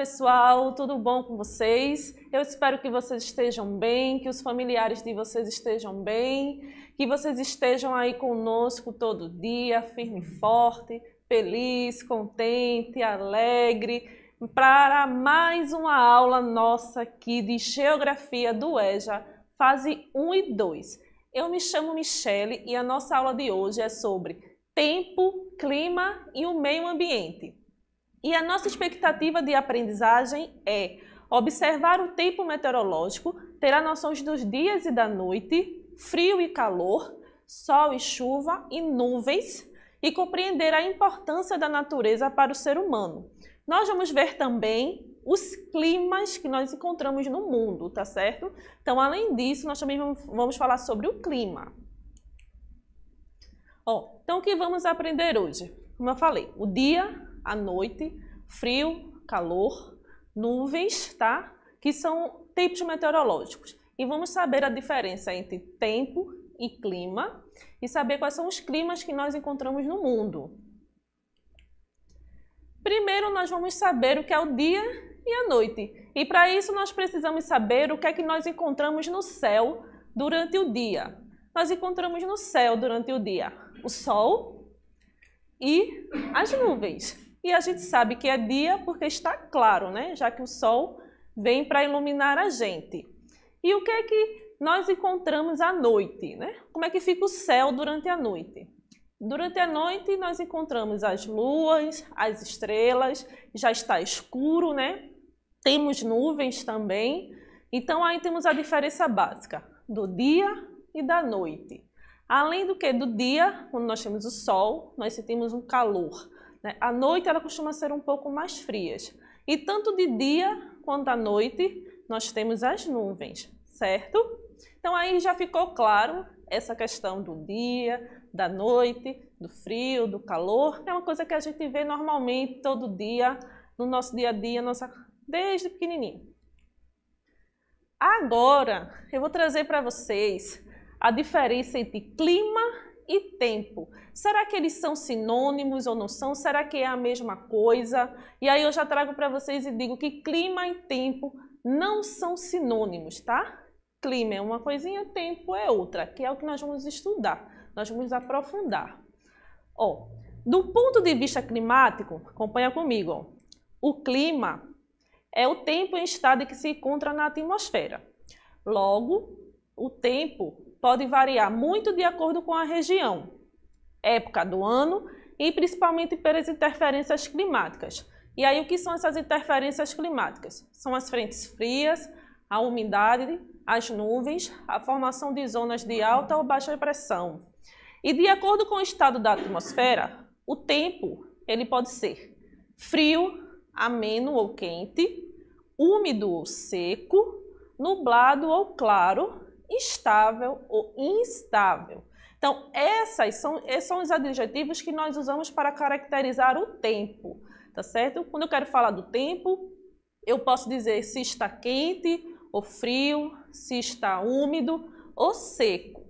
pessoal, tudo bom com vocês? Eu espero que vocês estejam bem, que os familiares de vocês estejam bem, que vocês estejam aí conosco todo dia, firme e forte, feliz, contente, alegre, para mais uma aula nossa aqui de Geografia do EJA, fase 1 e 2. Eu me chamo Michele e a nossa aula de hoje é sobre tempo, clima e o meio ambiente. E a nossa expectativa de aprendizagem é observar o tempo meteorológico, ter a noção dos dias e da noite, frio e calor, sol e chuva e nuvens e compreender a importância da natureza para o ser humano. Nós vamos ver também os climas que nós encontramos no mundo, tá certo? Então, além disso, nós também vamos falar sobre o clima. então, o que vamos aprender hoje? Como eu falei, o dia, à noite, frio, calor, nuvens, tá? Que são tipos meteorológicos. E vamos saber a diferença entre tempo e clima e saber quais são os climas que nós encontramos no mundo. Primeiro, nós vamos saber o que é o dia e a noite. E para isso, nós precisamos saber o que é que nós encontramos no céu durante o dia. Nós encontramos no céu durante o dia o sol e as nuvens. E a gente sabe que é dia porque está claro, né? Já que o sol vem para iluminar a gente. E o que é que nós encontramos à noite, né? Como é que fica o céu durante a noite? Durante a noite nós encontramos as luas, as estrelas, já está escuro, né? Temos nuvens também. Então aí temos a diferença básica do dia e da noite. Além do que do dia, quando nós temos o sol, nós sentimos um calor né? noite ela costuma ser um pouco mais frias. E tanto de dia quanto à noite nós temos as nuvens, certo? Então aí já ficou claro essa questão do dia, da noite, do frio, do calor. É uma coisa que a gente vê normalmente todo dia, no nosso dia a dia, nossa... desde pequenininho. Agora eu vou trazer para vocês a diferença entre clima e tempo. Será que eles são sinônimos ou não são? Será que é a mesma coisa? E aí eu já trago para vocês e digo que clima e tempo não são sinônimos, tá? Clima é uma coisinha, tempo é outra, que é o que nós vamos estudar, nós vamos aprofundar. Ó, do ponto de vista climático, acompanha comigo, ó. o clima é o tempo em estado que se encontra na atmosfera. Logo, o tempo pode variar muito de acordo com a região, época do ano e principalmente pelas interferências climáticas. E aí, o que são essas interferências climáticas? São as frentes frias, a umidade, as nuvens, a formação de zonas de alta ou baixa pressão. E de acordo com o estado da atmosfera, o tempo ele pode ser frio, ameno ou quente, úmido ou seco, nublado ou claro, estável ou instável. Então, essas são, esses são os adjetivos que nós usamos para caracterizar o tempo, tá certo? Quando eu quero falar do tempo, eu posso dizer se está quente ou frio, se está úmido ou seco.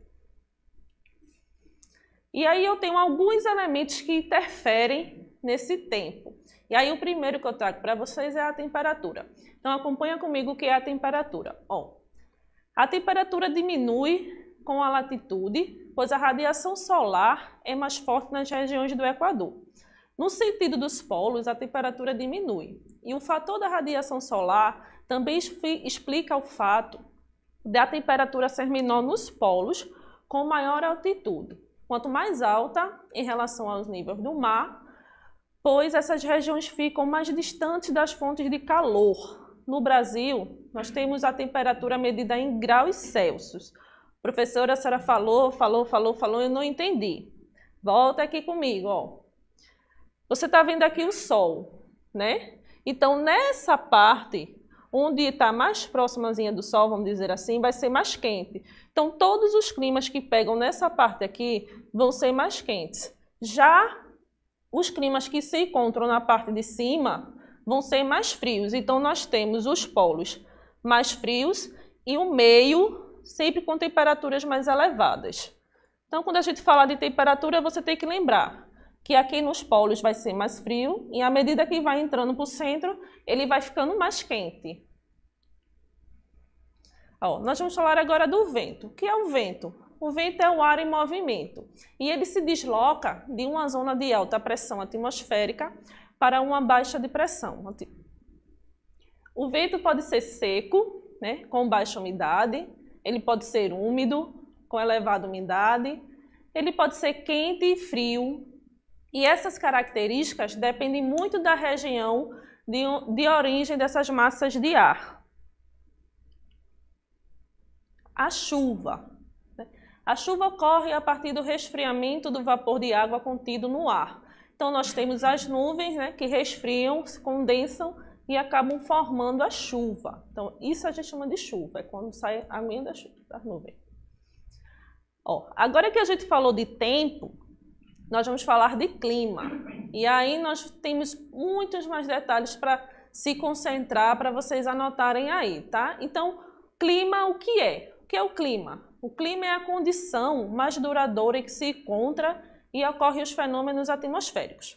E aí eu tenho alguns elementos que interferem nesse tempo. E aí o primeiro que eu trago para vocês é a temperatura. Então acompanha comigo o que é a temperatura. Ó, a temperatura diminui com a latitude, pois a radiação solar é mais forte nas regiões do Equador. No sentido dos polos, a temperatura diminui. E o fator da radiação solar também explica o fato da temperatura ser menor nos polos com maior altitude. Quanto mais alta em relação aos níveis do mar, pois essas regiões ficam mais distantes das fontes de calor, no Brasil, nós temos a temperatura medida em graus Celsius. Professora, a senhora falou, falou, falou, falou, eu não entendi. Volta aqui comigo, ó. Você está vendo aqui o Sol, né? Então, nessa parte onde está mais próximazinha do Sol, vamos dizer assim, vai ser mais quente. Então, todos os climas que pegam nessa parte aqui vão ser mais quentes. Já os climas que se encontram na parte de cima, vão ser mais frios. Então, nós temos os polos mais frios e o meio sempre com temperaturas mais elevadas. Então, quando a gente falar de temperatura, você tem que lembrar que aqui nos polos vai ser mais frio e à medida que vai entrando para o centro, ele vai ficando mais quente. Ó, nós vamos falar agora do vento. O que é o vento? O vento é o ar em movimento e ele se desloca de uma zona de alta pressão atmosférica para uma baixa de pressão. O vento pode ser seco, né, com baixa umidade, ele pode ser úmido, com elevada umidade, ele pode ser quente e frio. E essas características dependem muito da região de, de origem dessas massas de ar. A chuva. Né? A chuva ocorre a partir do resfriamento do vapor de água contido no ar. Então, nós temos as nuvens né, que resfriam, se condensam e acabam formando a chuva. Então, isso a gente chama de chuva, é quando sai a minha da, chuva, Ó, agora que a gente falou de tempo, nós vamos falar de clima. E aí nós temos muitos mais detalhes para se concentrar, para vocês anotarem aí, tá? Então, clima, o que é? O que é o clima? O clima é a condição mais duradoura que se encontra e ocorrem os fenômenos atmosféricos.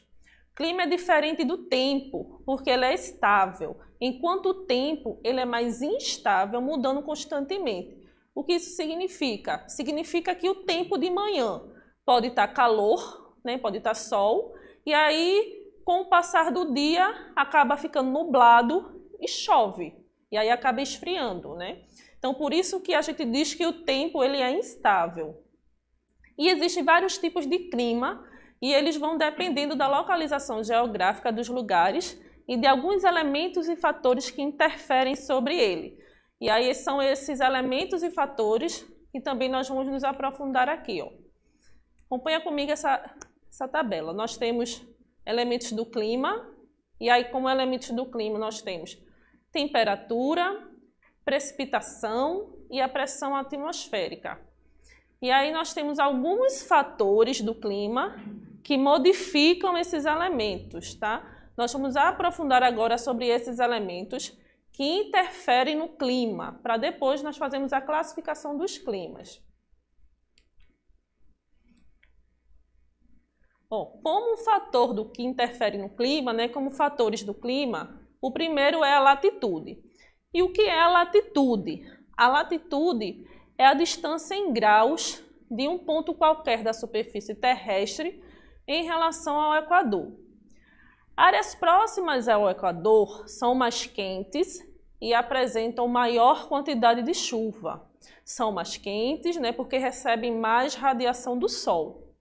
Clima é diferente do tempo, porque ele é estável, enquanto o tempo ele é mais instável, mudando constantemente. O que isso significa? Significa que o tempo de manhã pode estar calor, né? pode estar sol, e aí com o passar do dia acaba ficando nublado e chove, e aí acaba esfriando, né? Então por isso que a gente diz que o tempo ele é instável. E existem vários tipos de clima e eles vão dependendo da localização geográfica dos lugares e de alguns elementos e fatores que interferem sobre ele. E aí são esses elementos e fatores que também nós vamos nos aprofundar aqui. Ó. Acompanha comigo essa, essa tabela. Nós temos elementos do clima, e aí como elementos do clima nós temos temperatura, precipitação e a pressão atmosférica. E aí nós temos alguns fatores do clima que modificam esses elementos, tá? Nós vamos aprofundar agora sobre esses elementos que interferem no clima, para depois nós fazermos a classificação dos climas. Bom, como um fator do que interfere no clima, né, como fatores do clima, o primeiro é a latitude. E o que é a latitude? A latitude é a distância em graus de um ponto qualquer da superfície terrestre em relação ao Equador. Áreas próximas ao Equador são mais quentes e apresentam maior quantidade de chuva. São mais quentes, né, porque recebem mais radiação do Sol.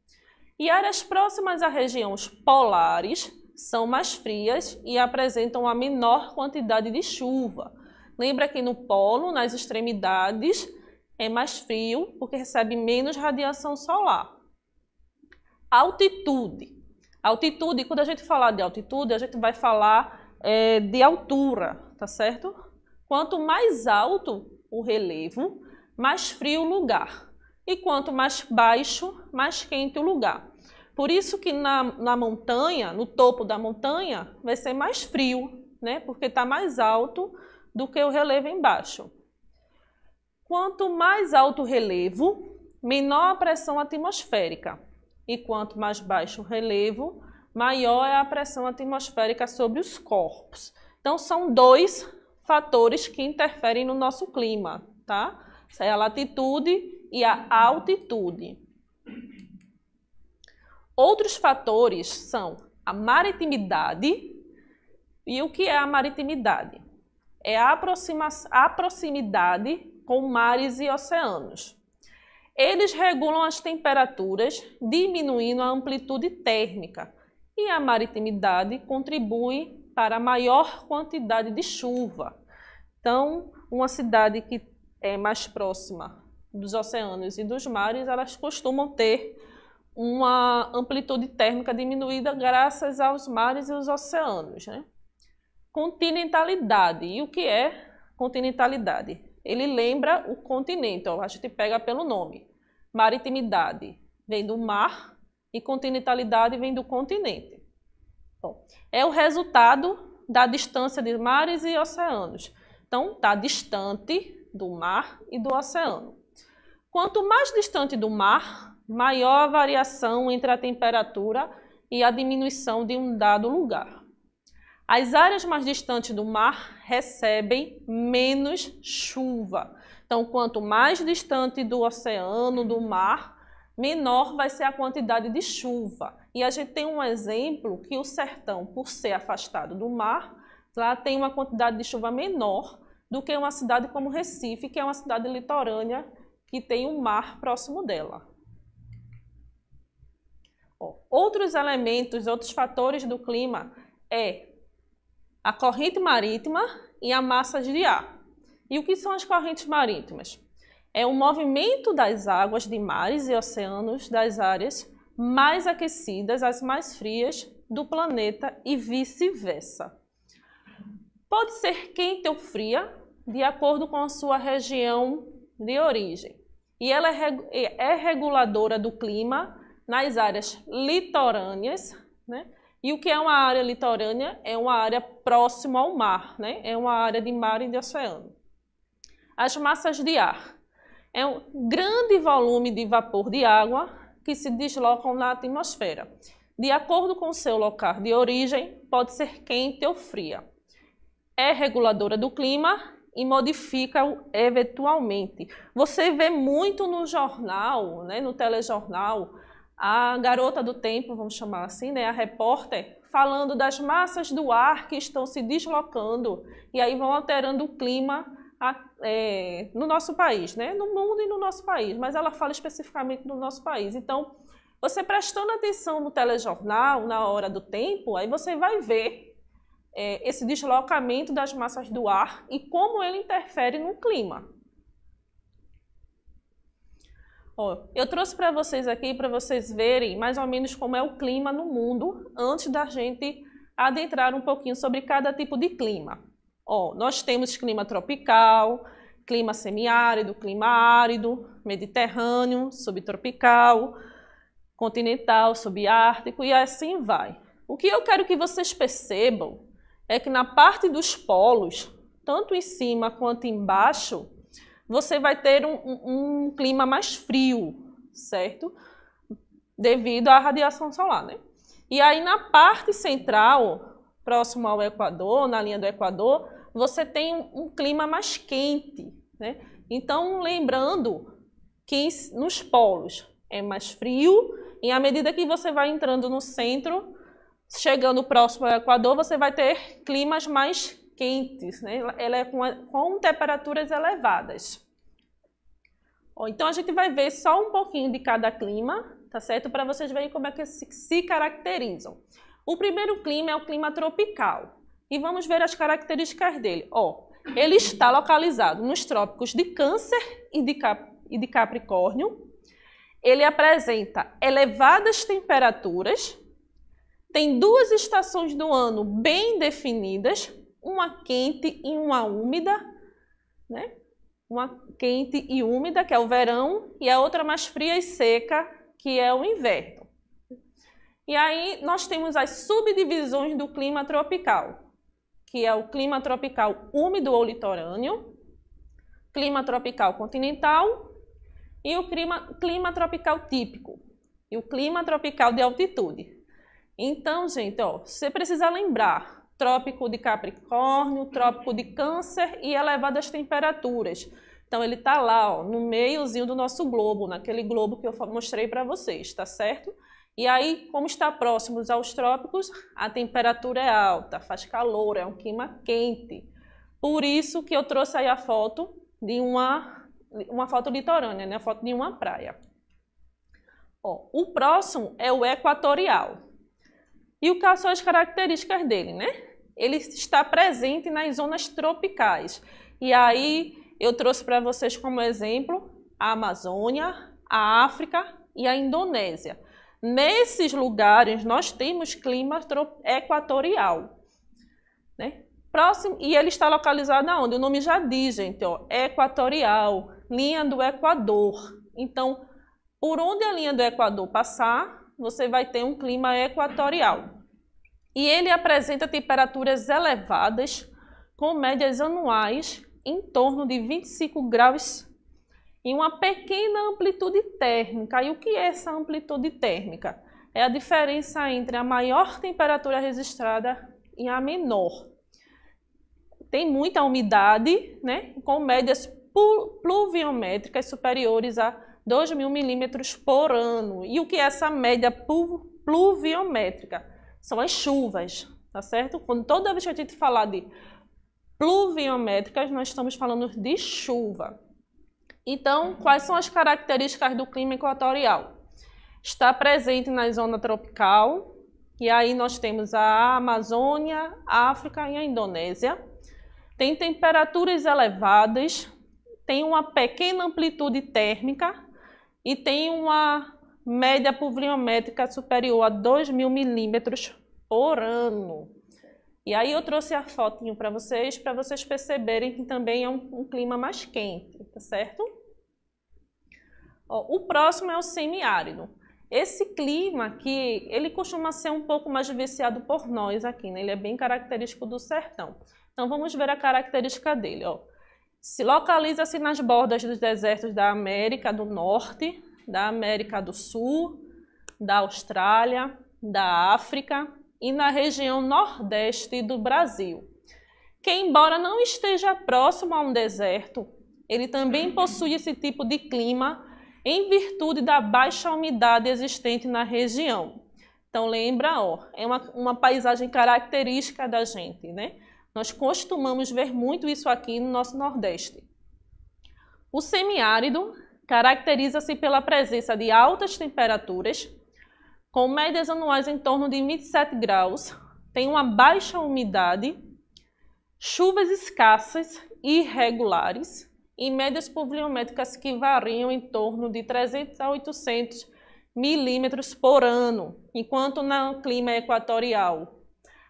E áreas próximas a regiões polares são mais frias e apresentam a menor quantidade de chuva. Lembra que no polo, nas extremidades, é mais frio porque recebe menos radiação solar. Altitude. Altitude, quando a gente falar de altitude, a gente vai falar é, de altura, tá certo? Quanto mais alto o relevo, mais frio o lugar. E quanto mais baixo, mais quente o lugar. Por isso que na, na montanha, no topo da montanha, vai ser mais frio, né? Porque está mais alto do que o relevo embaixo. Quanto mais alto o relevo, menor a pressão atmosférica. E quanto mais baixo o relevo, maior é a pressão atmosférica sobre os corpos. Então, são dois fatores que interferem no nosso clima, tá? Essa é a latitude e a altitude. Outros fatores são a maritimidade. E o que é a maritimidade? É a, aproxima, a proximidade com mares e oceanos. Eles regulam as temperaturas, diminuindo a amplitude térmica, e a maritimidade contribui para a maior quantidade de chuva. Então, uma cidade que é mais próxima dos oceanos e dos mares, elas costumam ter uma amplitude térmica diminuída graças aos mares e os oceanos. Né? Continentalidade. E o que é continentalidade? ele lembra o continente, ó, a gente pega pelo nome. Maritimidade vem do mar e continentalidade vem do continente. Bom, é o resultado da distância de mares e oceanos. Então, está distante do mar e do oceano. Quanto mais distante do mar, maior a variação entre a temperatura e a diminuição de um dado lugar. As áreas mais distantes do mar recebem menos chuva. Então, quanto mais distante do oceano, do mar, menor vai ser a quantidade de chuva. E a gente tem um exemplo que o sertão, por ser afastado do mar, lá tem uma quantidade de chuva menor do que uma cidade como Recife, que é uma cidade litorânea que tem um mar próximo dela. Outros elementos, outros fatores do clima é a corrente marítima e a massa de ar. E o que são as correntes marítimas? É o movimento das águas de mares e oceanos das áreas mais aquecidas às mais frias do planeta e vice-versa. Pode ser quente ou fria, de acordo com a sua região de origem. E ela é, é, é reguladora do clima nas áreas litorâneas, né? E o que é uma área litorânea? É uma área próxima ao mar, né? É uma área de mar e de oceano. As massas de ar. É um grande volume de vapor de água que se deslocam na atmosfera. De acordo com seu local de origem, pode ser quente ou fria. É reguladora do clima e modifica-o eventualmente. Você vê muito no jornal, né, no telejornal, a garota do tempo, vamos chamar assim, né, a repórter, falando das massas do ar que estão se deslocando e aí vão alterando o clima a, é, no nosso país, né, no mundo e no nosso país, mas ela fala especificamente no nosso país. Então, você prestando atenção no telejornal, na hora do tempo, aí você vai ver é, esse deslocamento das massas do ar e como ele interfere no clima. Ó, eu trouxe para vocês aqui, para vocês verem mais ou menos como é o clima no mundo, antes da gente adentrar um pouquinho sobre cada tipo de clima. Ó, nós temos clima tropical, clima semiárido, clima árido, mediterrâneo, subtropical, continental, subártico e assim vai. O que eu quero que vocês percebam é que na parte dos polos, tanto em cima quanto embaixo, você vai ter um, um, clima mais frio, certo? Devido à radiação solar, né? E aí na parte central, próximo ao Equador, na linha do Equador, você tem um, um clima mais quente, né? Então, lembrando que nos polos é mais frio, e à medida que você vai entrando no centro, chegando próximo ao Equador, você vai ter climas mais quentes, né? Ela é com, a, com temperaturas elevadas. então a gente vai ver só um pouquinho de cada clima, tá certo? Para vocês verem como é que se, se caracterizam. O primeiro clima é o clima tropical. E vamos ver as características dele. Ó, ele está localizado nos trópicos de Câncer e de, Cap, e de Capricórnio. Ele apresenta elevadas temperaturas, tem duas estações do ano bem definidas, uma quente e uma úmida, né? Uma quente e úmida, que é o verão, e a outra mais fria e seca, que é o inverno. E aí nós temos as subdivisões do clima tropical, que é o clima tropical úmido ou litorâneo, clima tropical continental e o clima, clima tropical típico, e o clima tropical de altitude. Então, gente, ó, você precisa lembrar Trópico de Capricórnio, Trópico de Câncer e elevadas temperaturas. Então ele está lá, ó, no meiozinho do nosso globo, naquele globo que eu mostrei para vocês, tá certo? E aí, como está próximos aos trópicos, a temperatura é alta, faz calor, é um clima quente. Por isso que eu trouxe aí a foto de uma, uma foto litorânea, né? A foto de uma praia. Ó, o próximo é o equatorial. E o que são as características dele, né? ele está presente nas zonas tropicais. E aí eu trouxe para vocês como exemplo a Amazônia, a África e a Indonésia. Nesses lugares nós temos clima equatorial. Né? Próximo, e ele está localizado onde? O nome já diz, gente, ó, equatorial, linha do Equador. Então, por onde a linha do Equador passar, você vai ter um clima equatorial e ele apresenta temperaturas elevadas, com médias anuais em torno de 25 graus e uma pequena amplitude térmica. E o que é essa amplitude térmica? É a diferença entre a maior temperatura registrada e a menor. Tem muita umidade, né, com médias pluviométricas superiores a 2 mil milímetros por ano. E o que é essa média pluviométrica? são as chuvas, tá certo? Quando toda vez que a gente falar de pluviométricas, nós estamos falando de chuva. Então, quais são as características do clima equatorial? Está presente na zona tropical, e aí nós temos a Amazônia, a África e a Indonésia. Tem temperaturas elevadas, tem uma pequena amplitude térmica e tem uma média pluviométrica superior a 2 mil milímetros por ano. E aí eu trouxe a fotinho para vocês, para vocês perceberem que também é um, um clima mais quente, tá certo? Ó, o próximo é o semiárido. Esse clima aqui, ele costuma ser um pouco mais viciado por nós aqui, né? Ele é bem característico do sertão. Então vamos ver a característica dele, ó. Se localiza-se nas bordas dos desertos da América do Norte, da América do Sul, da Austrália, da África e na região nordeste do Brasil, que embora não esteja próximo a um deserto, ele também possui esse tipo de clima em virtude da baixa umidade existente na região. Então lembra, ó, é uma, uma paisagem característica da gente, né? Nós costumamos ver muito isso aqui no nosso Nordeste. O semiárido Caracteriza-se pela presença de altas temperaturas, com médias anuais em torno de 27 graus, tem uma baixa umidade, chuvas escassas e irregulares e médias pluviométricas que variam em torno de 300 a 800 milímetros por ano, enquanto no clima equatorial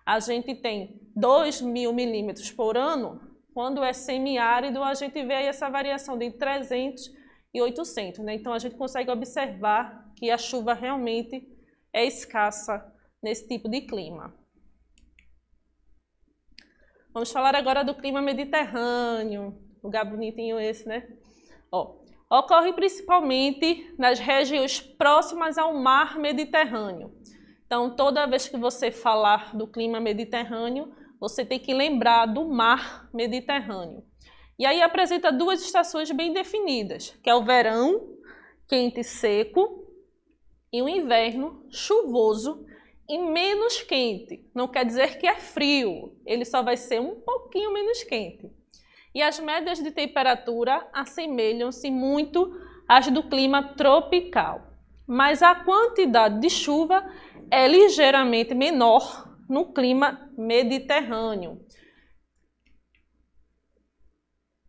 a gente tem 2 mil milímetros por ano, quando é semiárido a gente vê essa variação de 300 e 800. Né? Então, a gente consegue observar que a chuva realmente é escassa nesse tipo de clima. Vamos falar agora do clima mediterrâneo, lugar bonitinho esse, né? Ó, ocorre principalmente nas regiões próximas ao mar Mediterrâneo. Então, toda vez que você falar do clima mediterrâneo, você tem que lembrar do mar Mediterrâneo. E aí apresenta duas estações bem definidas, que é o verão, quente e seco, e o inverno, chuvoso e menos quente. Não quer dizer que é frio, ele só vai ser um pouquinho menos quente. E as médias de temperatura assemelham-se muito às do clima tropical, mas a quantidade de chuva é ligeiramente menor no clima mediterrâneo.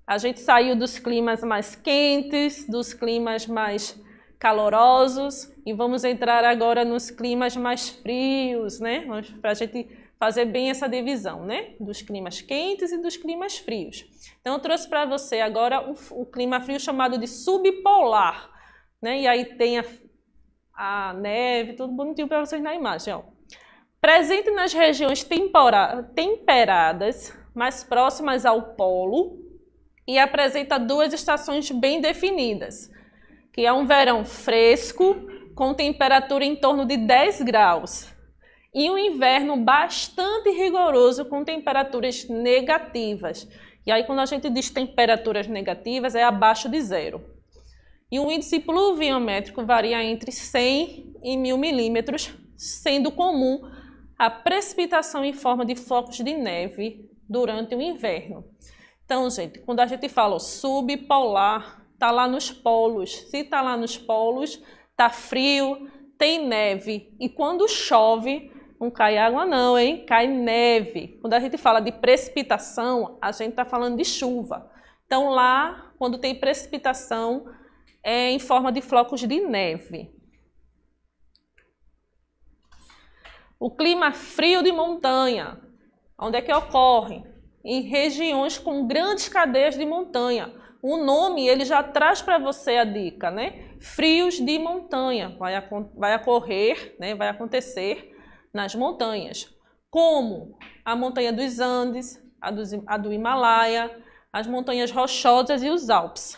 A gente saiu dos climas mais quentes, dos climas mais calorosos e vamos entrar agora nos climas mais frios, né? Para a gente fazer bem essa divisão, né? Dos climas quentes e dos climas frios. Então, eu trouxe para você agora o, o, clima frio chamado de subpolar, né? E aí tem a, a neve, tudo bonitinho para vocês na imagem, ó. Presente nas regiões temperadas mais próximas ao polo e apresenta duas estações bem definidas, que é um verão fresco, com temperatura em torno de 10 graus, e um inverno bastante rigoroso, com temperaturas negativas. E aí, quando a gente diz temperaturas negativas, é abaixo de zero. E o índice pluviométrico varia entre 100 e 1000 milímetros, sendo comum a precipitação em forma de flocos de neve durante o inverno. Então, gente, quando a gente fala ó, subpolar, tá lá nos polos. Se tá lá nos polos, tá frio, tem neve. E quando chove, não cai água não, hein? Cai neve. Quando a gente fala de precipitação, a gente tá falando de chuva. Então lá, quando tem precipitação, é em forma de flocos de neve. O clima frio de montanha, onde é que ocorre? em regiões com grandes cadeias de montanha. O nome ele já traz para você a dica, né? Frios de montanha vai, vai ocorrer, né? vai acontecer nas montanhas, como a montanha dos Andes, a do, a do Himalaia, as montanhas rochosas e os Alpes.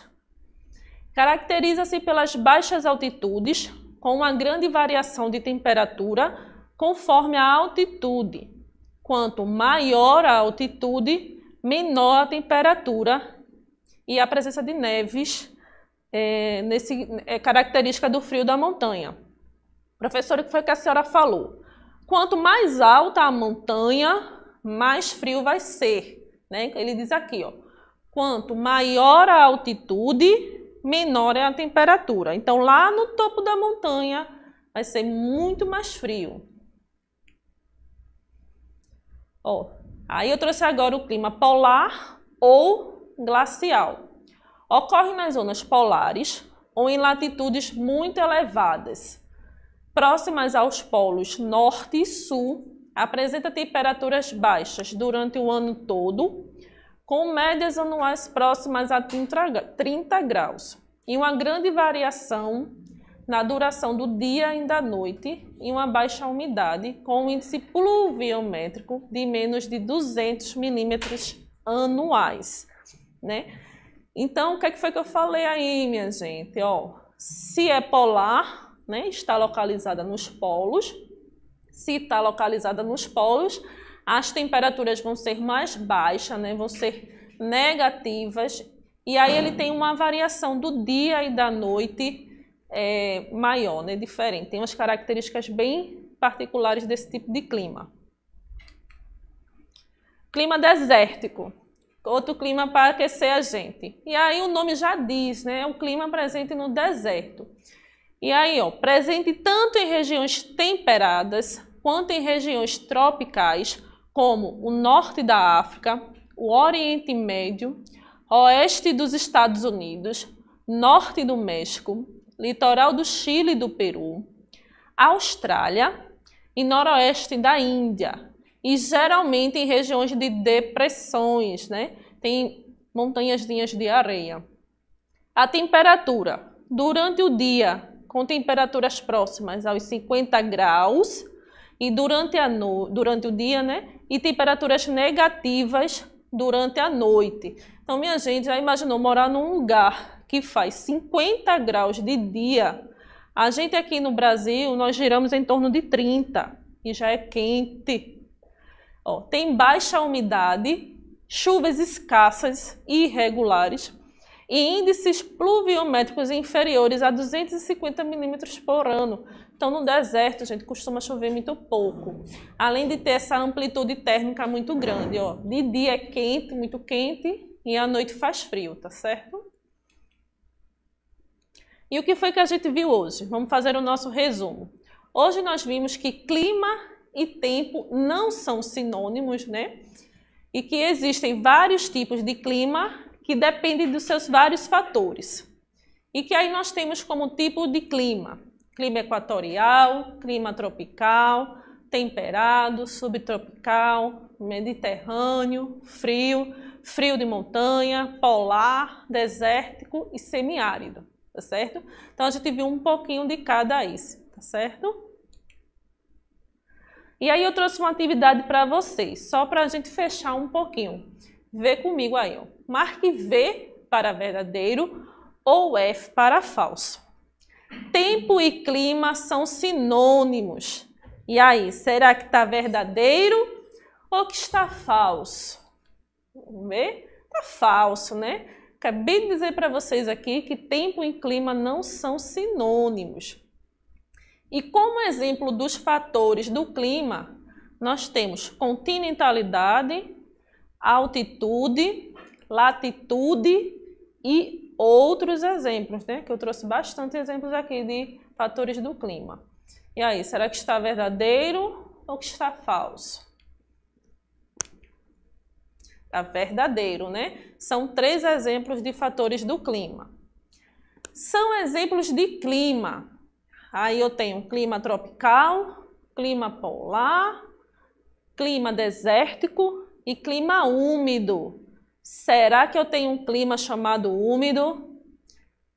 Caracteriza-se pelas baixas altitudes, com uma grande variação de temperatura conforme a altitude, Quanto maior a altitude, menor a temperatura e a presença de neves é, nesse, é característica do frio da montanha. Professora, o que foi que a senhora falou? Quanto mais alta a montanha, mais frio vai ser. Né? Ele diz aqui, ó, quanto maior a altitude, menor é a temperatura. Então, lá no topo da montanha vai ser muito mais frio. Ó, aí eu trouxe agora o clima polar ou glacial. Ocorre nas zonas polares ou em latitudes muito elevadas, próximas aos polos norte e sul, apresenta temperaturas baixas durante o ano todo, com médias anuais próximas a 30 graus e uma grande variação na duração do dia e da noite em uma baixa umidade, com um índice pluviométrico de menos de 200 milímetros anuais, né? Então, o que, é que foi que eu falei aí, minha gente? Ó, se é polar, né, está localizada nos polos. Se está localizada nos polos, as temperaturas vão ser mais baixas, né, vão ser negativas. E aí ele tem uma variação do dia e da noite é, maior, né, diferente. Tem umas características bem particulares desse tipo de clima. Clima desértico, outro clima para aquecer a gente. E aí o nome já diz, né, é um clima presente no deserto. E aí, ó, presente tanto em regiões temperadas quanto em regiões tropicais, como o norte da África, o Oriente Médio, oeste dos Estados Unidos, norte do México, litoral do Chile e do Peru, Austrália e noroeste da Índia. E geralmente em regiões de depressões, né? Tem montanhas de areia. A temperatura durante o dia, com temperaturas próximas aos 50 graus, e durante, a no... durante o dia, né? E temperaturas negativas durante a noite. Então, minha gente já imaginou morar num lugar que faz 50 graus de dia, a gente aqui no Brasil, nós giramos em torno de 30 e já é quente. Ó, tem baixa umidade, chuvas escassas e irregulares e índices pluviométricos inferiores a 250 milímetros por ano. Então, no deserto, a gente, costuma chover muito pouco. Além de ter essa amplitude térmica muito grande, ó. De dia é quente, muito quente, e à noite faz frio, tá certo? E o que foi que a gente viu hoje? Vamos fazer o nosso resumo. Hoje nós vimos que clima e tempo não são sinônimos, né? E que existem vários tipos de clima que dependem dos seus vários fatores. E que aí nós temos como tipo de clima: clima equatorial, clima tropical, temperado, subtropical, mediterrâneo, frio, frio de montanha, polar, desértico e semiárido tá certo? Então, a gente viu um pouquinho de cada isso, tá certo? E aí eu trouxe uma atividade para vocês, só para a gente fechar um pouquinho. Vê comigo aí, ó. Marque V para verdadeiro ou F para falso. Tempo e clima são sinônimos. E aí, será que está verdadeiro ou que está falso? Vamos ver? Está falso, né? Acabei de dizer para vocês aqui que tempo e clima não são sinônimos. E como exemplo dos fatores do clima, nós temos continentalidade, altitude, latitude e outros exemplos, né? Que eu trouxe bastante exemplos aqui de fatores do clima. E aí, será que está verdadeiro ou que está falso? verdadeiro, né? São três exemplos de fatores do clima. São exemplos de clima. Aí eu tenho clima tropical, clima polar, clima desértico e clima úmido. Será que eu tenho um clima chamado úmido?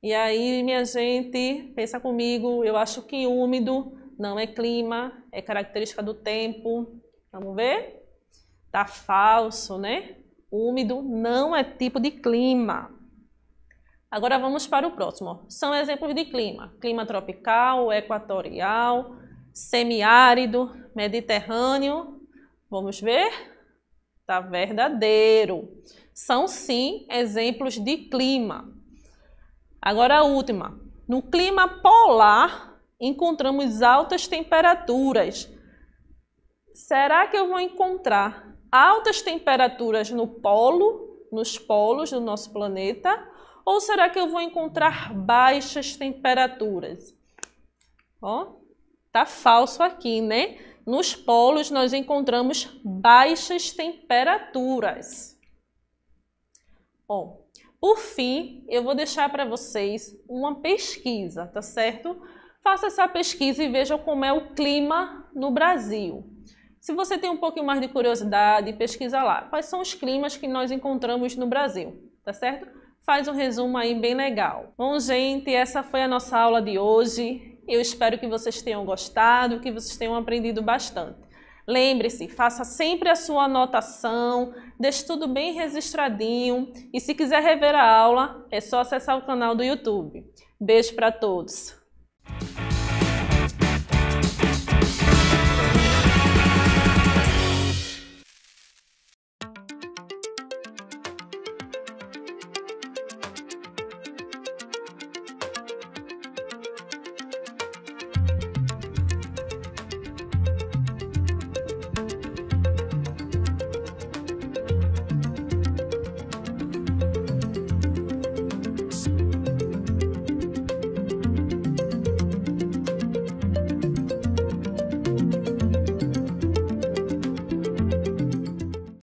E aí, minha gente, pensa comigo, eu acho que úmido não é clima, é característica do tempo. Vamos ver? Tá falso, né? úmido não é tipo de clima. Agora vamos para o próximo. São exemplos de clima: clima tropical, equatorial, semiárido, mediterrâneo. Vamos ver? Tá verdadeiro. São sim exemplos de clima. Agora a última. No clima polar encontramos altas temperaturas. Será que eu vou encontrar altas temperaturas no polo, nos polos do nosso planeta, ou será que eu vou encontrar baixas temperaturas? Ó, tá falso aqui, né? Nos polos nós encontramos baixas temperaturas. Ó, por fim, eu vou deixar para vocês uma pesquisa, tá certo? Faça essa pesquisa e vejam como é o clima no Brasil. Se você tem um pouquinho mais de curiosidade, pesquisa lá. Quais são os climas que nós encontramos no Brasil, tá certo? Faz um resumo aí bem legal. Bom, gente, essa foi a nossa aula de hoje. Eu espero que vocês tenham gostado, que vocês tenham aprendido bastante. Lembre-se, faça sempre a sua anotação, deixe tudo bem registradinho e se quiser rever a aula, é só acessar o canal do YouTube. Beijo para todos!